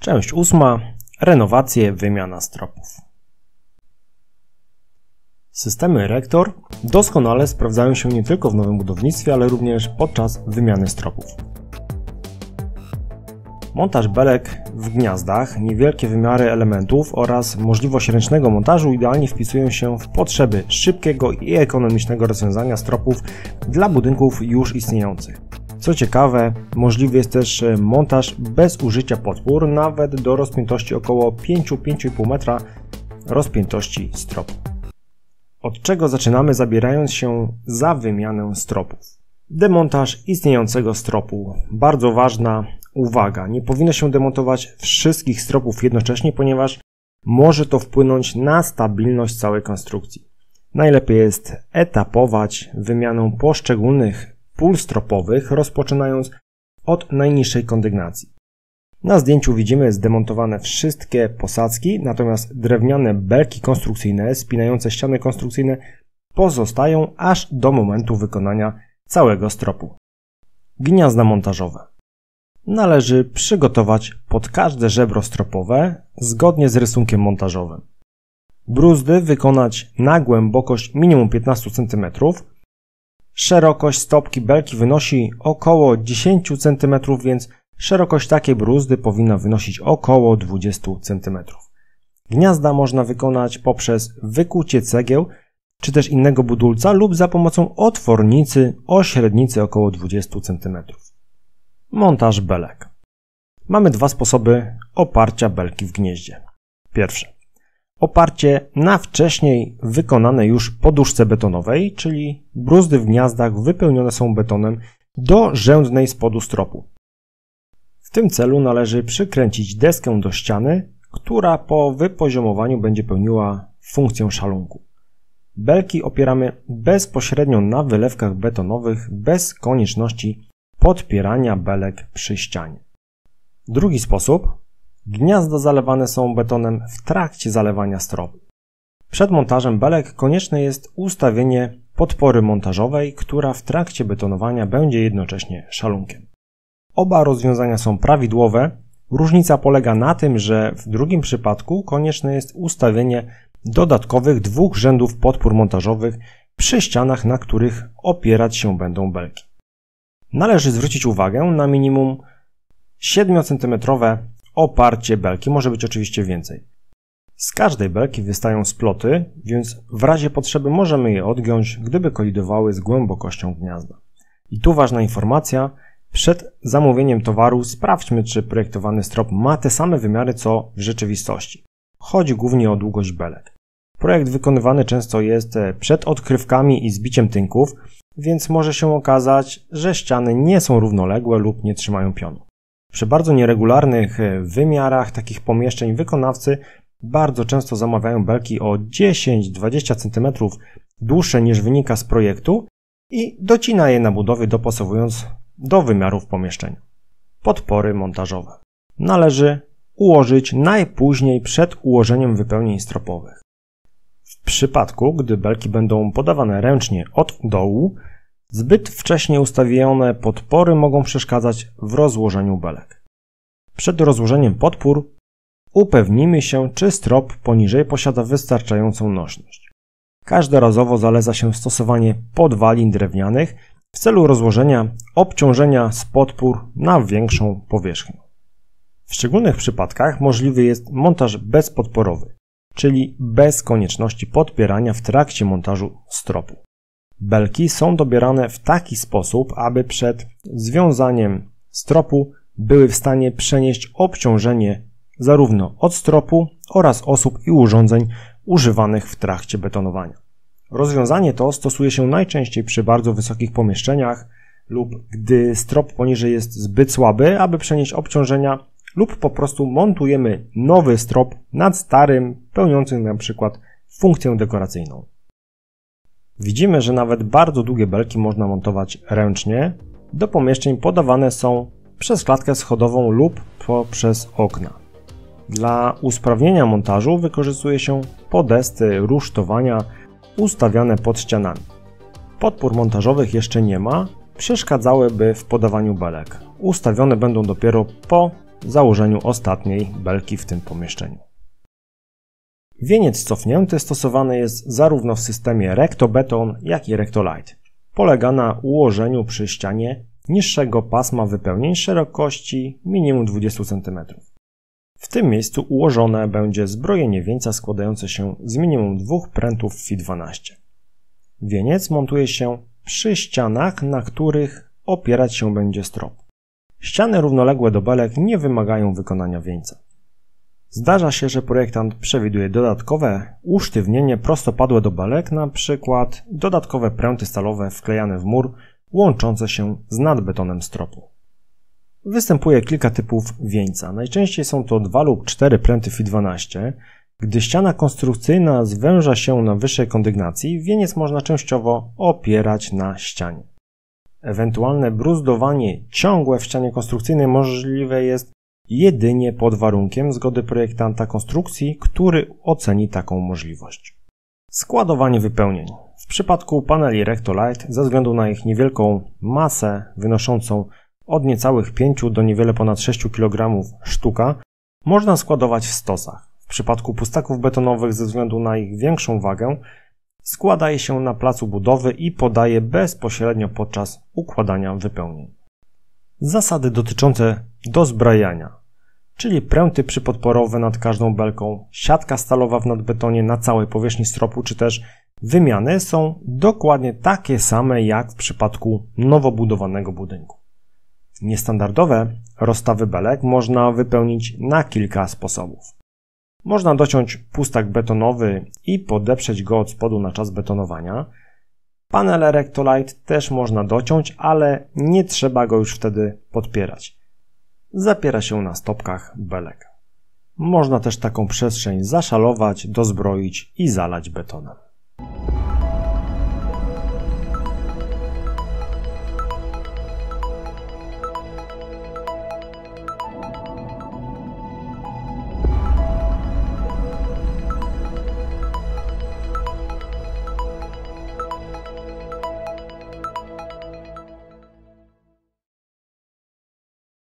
Część ósma. Renowacje, wymiana stropów. Systemy Rektor doskonale sprawdzają się nie tylko w nowym budownictwie, ale również podczas wymiany stropów. Montaż belek w gniazdach, niewielkie wymiary elementów oraz możliwość ręcznego montażu idealnie wpisują się w potrzeby szybkiego i ekonomicznego rozwiązania stropów dla budynków już istniejących. Co ciekawe, możliwy jest też e, montaż bez użycia podpór, nawet do rozpiętości około 5-5,5 metra rozpiętości stropu. Od czego zaczynamy zabierając się za wymianę stropów? Demontaż istniejącego stropu. Bardzo ważna uwaga. Nie powinno się demontować wszystkich stropów jednocześnie, ponieważ może to wpłynąć na stabilność całej konstrukcji. Najlepiej jest etapować wymianą poszczególnych pól stropowych, rozpoczynając od najniższej kondygnacji. Na zdjęciu widzimy zdemontowane wszystkie posadzki, natomiast drewniane belki konstrukcyjne spinające ściany konstrukcyjne pozostają aż do momentu wykonania całego stropu. Gniazda montażowe. Należy przygotować pod każde żebro stropowe zgodnie z rysunkiem montażowym. Bruzdy wykonać na głębokość minimum 15 cm, Szerokość stopki belki wynosi około 10 cm, więc szerokość takiej bruzdy powinna wynosić około 20 cm. Gniazda można wykonać poprzez wykucie cegieł czy też innego budulca lub za pomocą otwornicy o średnicy około 20 cm. Montaż belek. Mamy dwa sposoby oparcia belki w gnieździe. Pierwszy oparcie na wcześniej wykonanej już poduszce betonowej, czyli bruzdy w gniazdach wypełnione są betonem do rzędnej spodu stropu. W tym celu należy przykręcić deskę do ściany, która po wypoziomowaniu będzie pełniła funkcję szalunku. Belki opieramy bezpośrednio na wylewkach betonowych bez konieczności podpierania belek przy ścianie. Drugi sposób Gniazda zalewane są betonem w trakcie zalewania stropu. Przed montażem belek konieczne jest ustawienie podpory montażowej, która w trakcie betonowania będzie jednocześnie szalunkiem. Oba rozwiązania są prawidłowe. Różnica polega na tym, że w drugim przypadku konieczne jest ustawienie dodatkowych dwóch rzędów podpór montażowych przy ścianach, na których opierać się będą belki. Należy zwrócić uwagę na minimum 7 cm oparcie belki. Może być oczywiście więcej. Z każdej belki wystają sploty, więc w razie potrzeby możemy je odgiąć, gdyby kolidowały z głębokością gniazda. I tu ważna informacja. Przed zamówieniem towaru sprawdźmy, czy projektowany strop ma te same wymiary co w rzeczywistości. Chodzi głównie o długość belek. Projekt wykonywany często jest e, przed odkrywkami i zbiciem tynków, więc może się okazać, że ściany nie są równoległe lub nie trzymają pionu. Przy bardzo nieregularnych e, wymiarach takich pomieszczeń wykonawcy bardzo często zamawiają belki o 10-20 cm dłuższe niż wynika z projektu i docina je na budowie dopasowując do wymiarów pomieszczeń. Podpory montażowe. Należy ułożyć najpóźniej przed ułożeniem wypełnień stropowych. W przypadku, gdy belki będą podawane ręcznie od dołu, Zbyt wcześnie ustawione podpory mogą przeszkadzać w rozłożeniu belek. Przed rozłożeniem podpór upewnimy się, czy strop poniżej posiada wystarczającą nośność. Każdorazowo zaleca się stosowanie podwalin drewnianych w celu rozłożenia obciążenia z podpór na większą powierzchnię. W szczególnych przypadkach możliwy jest montaż bezpodporowy, czyli bez konieczności podpierania w trakcie montażu stropu. Belki są dobierane w taki sposób, aby przed związaniem stropu były w stanie przenieść obciążenie zarówno od stropu oraz osób i urządzeń używanych w trakcie betonowania. Rozwiązanie to stosuje się najczęściej przy bardzo wysokich pomieszczeniach lub gdy strop poniżej jest zbyt słaby, aby przenieść obciążenia lub po prostu montujemy nowy strop nad starym, pełniącym na przykład funkcję dekoracyjną. Widzimy, że nawet bardzo długie belki można montować ręcznie. Do pomieszczeń podawane są przez klatkę schodową lub poprzez okna. Dla usprawnienia montażu wykorzystuje się podesty rusztowania ustawiane pod ścianami. Podpór montażowych jeszcze nie ma, przeszkadzałyby w podawaniu belek. Ustawione będą dopiero po założeniu ostatniej belki w tym pomieszczeniu. Wieniec cofnięty stosowany jest zarówno w systemie Recto-Beton, jak i RectoLite. Polega na ułożeniu przy ścianie niższego pasma wypełnień szerokości minimum 20 cm. W tym miejscu ułożone będzie zbrojenie wieńca składające się z minimum dwóch prętów Fi12. Wieniec montuje się przy ścianach, na których opierać się będzie strop. Ściany równoległe do belek nie wymagają wykonania wieńca. Zdarza się, że projektant przewiduje dodatkowe usztywnienie prostopadłe do belek, na przykład dodatkowe pręty stalowe wklejane w mur łączące się z nadbetonem stropu. Występuje kilka typów wieńca. Najczęściej są to dwa lub cztery pręty FI12. Gdy ściana konstrukcyjna zwęża się na wyższej kondygnacji, wieniec można częściowo opierać na ścianie. Ewentualne bruzdowanie ciągłe w ścianie konstrukcyjnej możliwe jest jedynie pod warunkiem zgody projektanta konstrukcji, który oceni taką możliwość. Składowanie wypełnień. W przypadku paneli Rectolite, ze względu na ich niewielką masę wynoszącą od niecałych 5 do niewiele ponad 6 kg sztuka, można składować w stosach. W przypadku pustaków betonowych, ze względu na ich większą wagę, składa się na placu budowy i podaje bezpośrednio podczas układania wypełnień. Zasady dotyczące dozbrajania czyli pręty przypodporowe nad każdą belką, siatka stalowa w nadbetonie na całej powierzchni stropu, czy też wymiany są dokładnie takie same jak w przypadku nowo budowanego budynku. Niestandardowe rozstawy belek można wypełnić na kilka sposobów. Można dociąć pustak betonowy i podeprzeć go od spodu na czas betonowania. Panel Electrolyte też można dociąć, ale nie trzeba go już wtedy podpierać zapiera się na stopkach belek. Można też taką przestrzeń zaszalować, dozbroić i zalać betonem.